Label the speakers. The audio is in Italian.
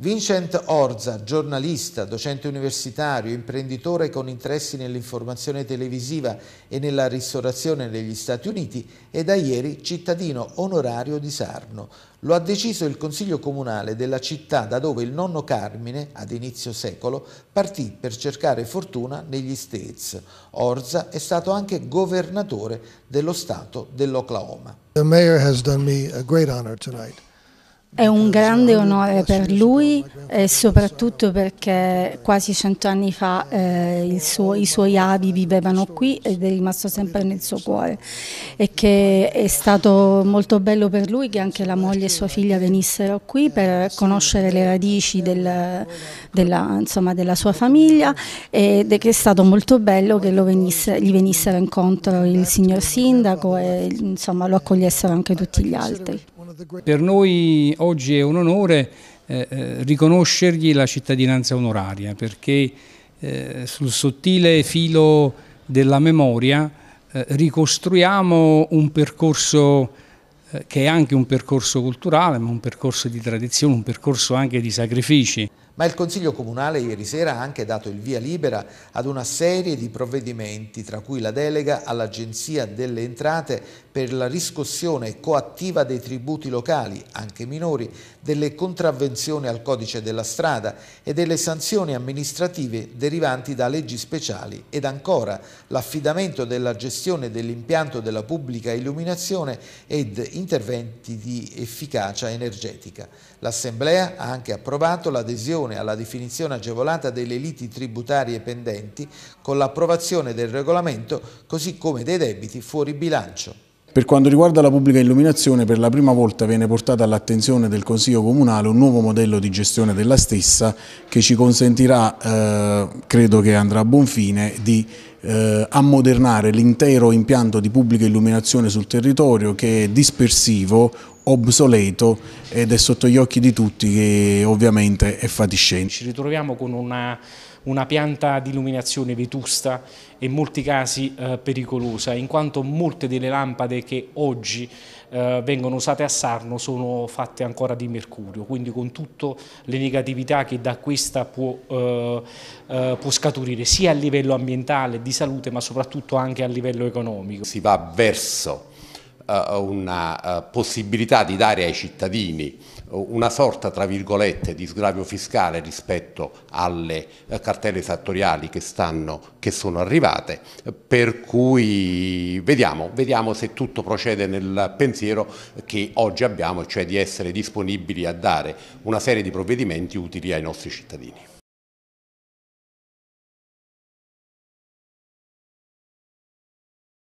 Speaker 1: Vincent Orza, giornalista, docente universitario, imprenditore con interessi nell'informazione televisiva e nella ristorazione negli Stati Uniti, è da ieri cittadino onorario di Sarno. Lo ha deciso il Consiglio Comunale della città da dove il nonno Carmine, ad inizio secolo, partì per cercare fortuna negli States. Orza è stato anche governatore dello Stato dell'Oklahoma. The mayor has done me a great honor tonight.
Speaker 2: È un grande onore per lui e soprattutto perché quasi cento anni fa eh, suo, i suoi avi vivevano qui ed è rimasto sempre nel suo cuore e che è stato molto bello per lui che anche la moglie e sua figlia venissero qui per conoscere le radici del, della, insomma, della, sua famiglia ed è che è stato molto bello che venisse, gli venissero incontro il signor sindaco e insomma, lo accogliessero anche tutti gli altri.
Speaker 3: Per noi oggi è un onore eh, eh, riconoscergli la cittadinanza onoraria perché eh, sul sottile filo della memoria eh, ricostruiamo un percorso eh, che è anche un percorso culturale, ma un percorso di tradizione, un percorso anche di sacrifici.
Speaker 1: Ma il Consiglio Comunale ieri sera ha anche dato il via libera ad una serie di provvedimenti, tra cui la delega all'Agenzia delle Entrate per la riscossione coattiva dei tributi locali, anche minori, delle contravvenzioni al codice della strada e delle sanzioni amministrative derivanti da leggi speciali ed ancora l'affidamento della gestione dell'impianto della pubblica illuminazione ed interventi di efficacia energetica. L'Assemblea ha anche approvato l'adesione alla definizione agevolata delle liti tributarie pendenti con l'approvazione del regolamento così come dei debiti fuori bilancio.
Speaker 4: Per quanto riguarda la pubblica illuminazione, per la prima volta viene portata all'attenzione del Consiglio Comunale un nuovo modello di gestione della stessa che ci consentirà, eh, credo che andrà a buon fine, di eh, ammodernare l'intero impianto di pubblica illuminazione sul territorio che è dispersivo, obsoleto ed è sotto gli occhi di tutti che ovviamente è fatiscente. Ci
Speaker 5: ritroviamo con una una pianta di illuminazione vetusta e in molti casi eh, pericolosa, in quanto molte delle lampade che oggi eh, vengono usate a Sarno sono fatte ancora di mercurio, quindi con tutte le negatività che da questa può, eh, eh, può scaturire sia a livello ambientale, di salute, ma soprattutto anche a livello economico.
Speaker 6: Si va verso eh, una eh, possibilità di dare ai cittadini eh, una sorta tra virgolette di sgravio fiscale rispetto alle cartelle esattoriali che, stanno, che sono arrivate per cui vediamo, vediamo se tutto procede nel pensiero che oggi abbiamo cioè di essere disponibili
Speaker 1: a dare una serie di provvedimenti utili ai nostri cittadini.